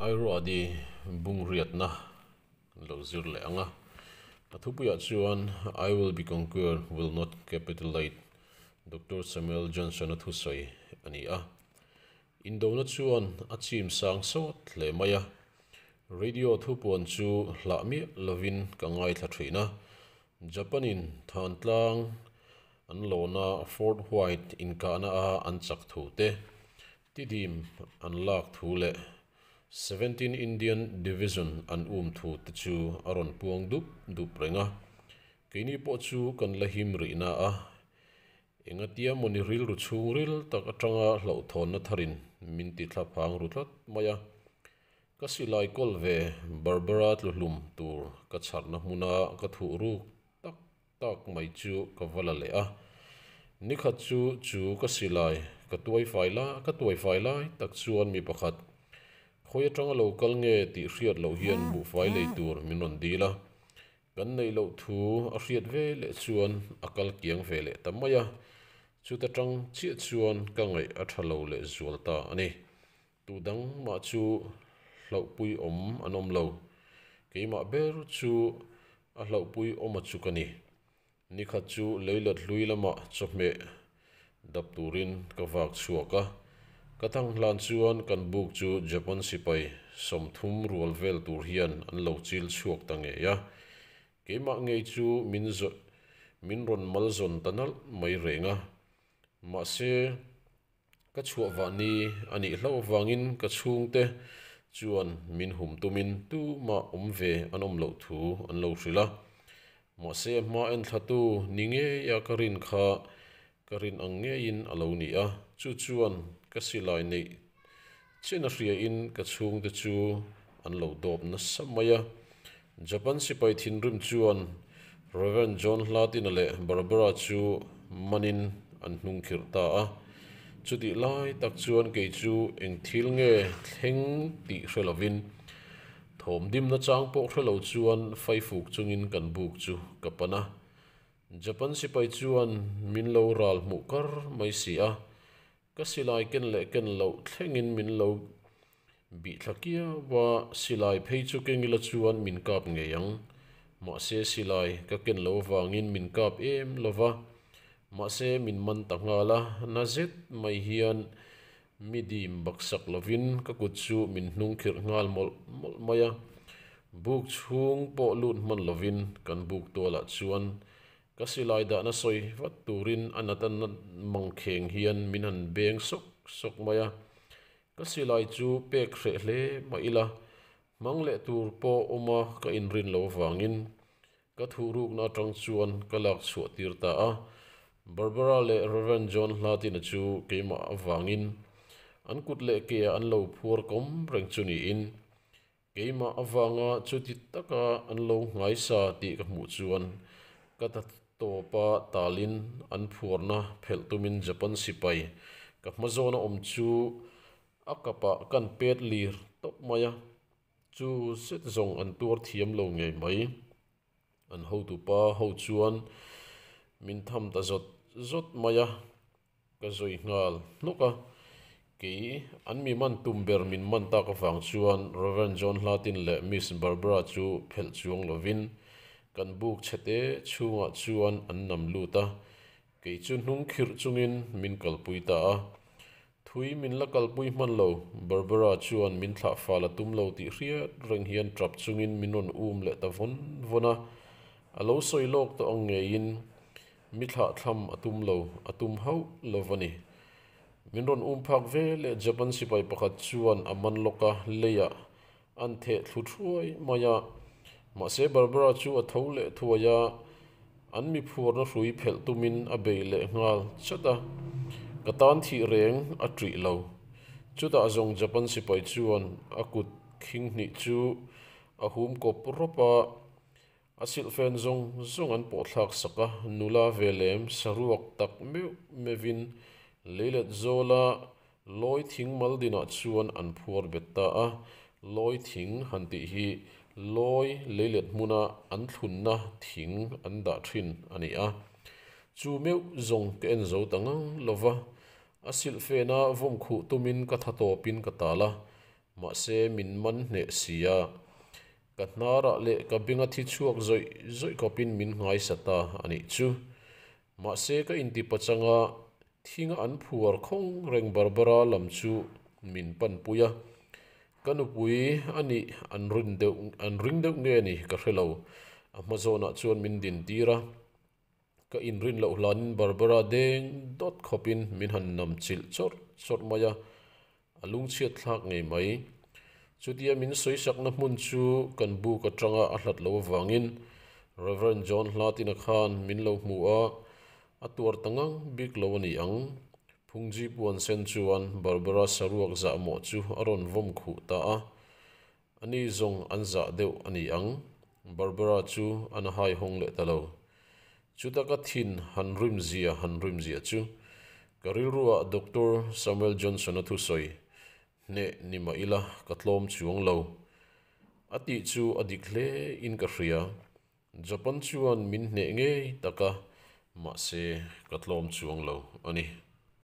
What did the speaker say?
airo adi bung riat na lo le anga athupu ya chuan i will be conquered will not capitulate dr samuel johnson athu sai ani a in do na chuan achim sang so thle maya radio thupon chu hla mi lovin kangai an fort white in kana a an chak thu te an lak thu le 17 Indian Division an um thu te chu aron puang dup dup renga kini po chu kan lahim na a engatia moni ril ru chung ril tak atanga hlo thon na tharin min ti thla phang ru thlat maya ka silai kol ve barbara tluhlum tur ka chhar na hmuna ka thu ru tak tak mai chu ka vala le a nikhat chu chu ka silai ka tuai faila ka tuai failai tak chuan mi pakhat khoi atanga lo kal nge ti hriat lo hiền bu fai lei tur min ron đi la gần này lo thu a hriat ve le chuan a kal về lệ le tamaya chú ta tang chi chuan ka ngày a thalo lệ zual ta ani tu đắng mà chú lo pui om anh om anom cái mà bé chú a lo pui om chú chú khát lấy chu kani nikhat chu chụp hlui đập chawhme rin turin ka vak cả katang hlan chuan kan buk chu japan sipai somthum rualvel tur hian an lo chil chuak tang nge ya keima nge chu min zo min ron mal zon tanal mai renga ma se ka chuwa wa ni ani hlo wangin ka chhung te chuan min hum tumin tu ma om ve an om lo thu an lo hrila ma se ma en thatu ninge ya karin kha karin ang nge in alo ni a chu chuan ka silai nei chena hria in ka chung te chu an lo dop na samaya japan sipai thin rim chuan reverend john hladin ale barbara chu manin an hnung khir ta a chu ti lai tak chuan ke chu eng thil nge thleng ti hrelovin thom dim na chang pawh hrelo chuan faifuk chungin kan buk chu kapana Japan si pai chuan min lo ral mu kar mai si a ka silai ken le ken lo thlengin min lo bị thakia wa silai phei chu ke ngila chuan min kap ngeyang ma se silai ka ken lo wangin min kap em lova ma se min man ta ngala na zet mai hian midim baksak lovin ka kut chu min hnung khir ngal mol mol maya buk chung po lut man lovin kan buk tola chuan ka silai da na soi va turin anatan mangkheng hian min han beng sok sok maya ka silai chu pek hre hle ma ila mangle tur po oma ka inrin lo wangin ka thuruk na tang chuan ka lak chu tir ta a barbara le reverend john hlatin chu keima vangin, an kut le ke an lo phur kom reng chu in in keima awanga chu ti taka an lo ngai sa ti ka mu chuan ka topa talin an phurna pheltumin japan sipai ka mazona omchu akapa kan pet lir top maya chu set zong an tur thiam lo nge mai an ho tu pa ho chuan min tham ta zot zot maya ka zoi ngal nuka ki an mi man tum ber min man ta ka fang chuan reverend john latin le miss barbara chu phel chuang lovin kan buk chete chunga chuan an nam lu ta ke chu hnung khir chungin min kalpui ta a thui min la kalpui man lo barbara chuan min thla fa la tum lo ti hria reng hian trap chungin minon um le ta von vona alo soi lok to ong in mi thla tham atum lo atum ho lovani min ron um phak ve le japan sipai pakhat chuan aman loka leya an the thu thuai maya mà sẽ bờ bờ chú ở thâu lệ thua ya anh mi phu nó rủi phèl tu min à bề lệ ngal chất à cái tan thị rèn à trị lâu chú ta dùng Japan sĩ bài chú an à cụt khinh nị chú à hùm cộp ropa à sil phèn dùng dùng ăn bộ thạc sạc à nula về lệm sà ruộc tạc miu mê vin lấy lệ dô lôi thính mal dinh nạ chú an ăn phua bệt ta à lôi thính hẳn hi loi leilet muna an thun na thing an da thin ani a chu meu zong ke en zo tangang lova asil fe na vom khu tumin ka thato pin ka tala ma se min man ne sia ka nara le ka binga thi chuak zoi zoi ko pin min ngai sata ani chu ma se ka inti pachanga thinga an phuar khong reng barbara lam chu min pan puya kanupui ani an rin deuh an ring deuh nge ni ka hrelo amazona ah chuan min din tira ka in rin lo hlan barbara deng dot khopin min han nam chil chor chor maya alung chiat thlak ngei mai chutia min soisak na hmun chu kan bu ka tanga a hlat lo wangin reverend john hlatina khan min lo mu a atur tangang big lo ani ang phungji puan sen chuan barbara saruak za mo chu aron vom khu ta a ani zong an za deuh ani ang barbara chu an hai hong le talo chu taka thin han rim zia han rim zia chu karil ruwa doctor samuel johnson athu soi ne nima ila katlom chuang lo ati chu adik hle in ka hria japan chuan min hne nge taka ma se katlom chuang lo ani